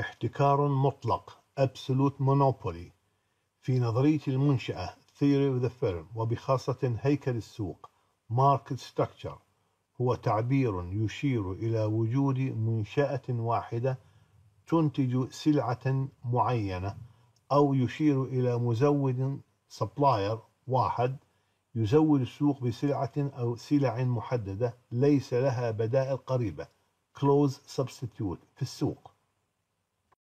احتكار مطلق absolute monopoly في نظرية المنشأة theory of the firm وبخاصة هيكل السوق market structure هو تعبير يشير إلى وجود منشأة واحدة تنتج سلعة معينة أو يشير إلى مزود supplier واحد يزود السوق بسلعة أو سلع محددة ليس لها بدائل قريبة close substitute في السوق